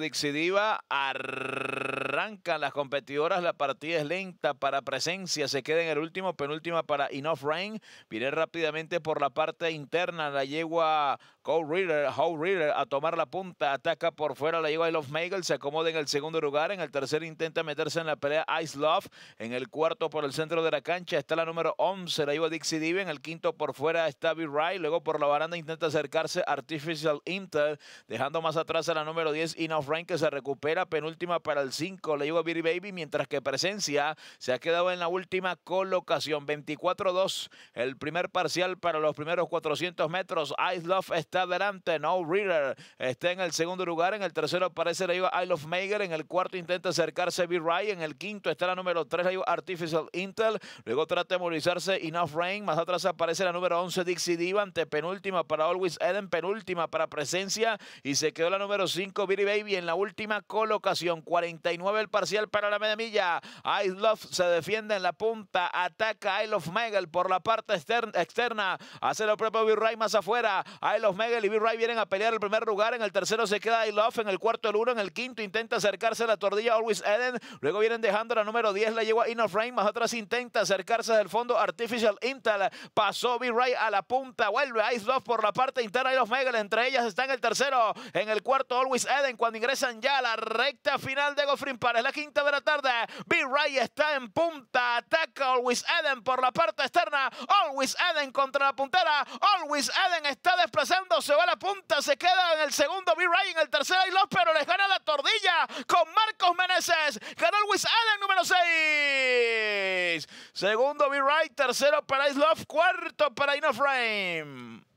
Dicidiva, Arrancan las competidoras. La partida es lenta para presencia. Se queda en el último, penúltima para Enough Rain. Viene rápidamente por la parte interna. La yegua Cole Reader, Howe Reader a tomar la punta, ataca por fuera, la lleva I Love Magel, se acomoda en el segundo lugar, en el tercer intenta meterse en la pelea Ice Love, en el cuarto por el centro de la cancha está la número 11, la lleva Dixie Dive, en el quinto por fuera está B. Ray, luego por la baranda intenta acercarse Artificial Inter dejando más atrás a la número 10 Enough Frank que se recupera, penúltima para el 5, la lleva Beauty Baby, mientras que Presencia se ha quedado en la última colocación, 24-2, el primer parcial para los primeros 400 metros, Ice Love está adelante, No Reader está en el segundo lugar, en el tercero aparece la Iowa Isle of Maker, en el cuarto intenta acercarse B. Ray, en el quinto está la número 3, la Artificial Intel, luego trata de movilizarse Enough Rain, más atrás aparece la número 11 Dixie Diva, ante penúltima para Always Eden, penúltima para Presencia y se quedó la número 5 Billy Baby en la última colocación, 49 el parcial para la media milla, Ice Love se defiende en la punta, ataca Isle Love Maker por la parte externa, hace lo propio B. Ray más afuera, Isle of Megal y B. ray vienen a pelear el primer lugar. En el tercero se queda I Love. En el cuarto el uno. En el quinto intenta acercarse a la tordilla Always Eden. Luego vienen dejando la número 10. La lleva Innoframe, Frame. Más atrás intenta acercarse del fondo Artificial Intel. Pasó B. ray a la punta. Vuelve Ice Love por la parte interna. I Love Mega. Entre ellas está en el tercero. En el cuarto Always Eden. Cuando ingresan ya a la recta final de para Es La quinta de la tarde. B. ray está en punta. Ataca Always Eden por la parte externa. Always Eden contra la puntera. Always Eden está desplazando, se va a la punta, se queda en el segundo B-Ray, en el tercero y pero les gana la tordilla con Marcos Meneses. Gana Always Eden número 6. Segundo B-Ray, tercero para Love. cuarto para Inoframe.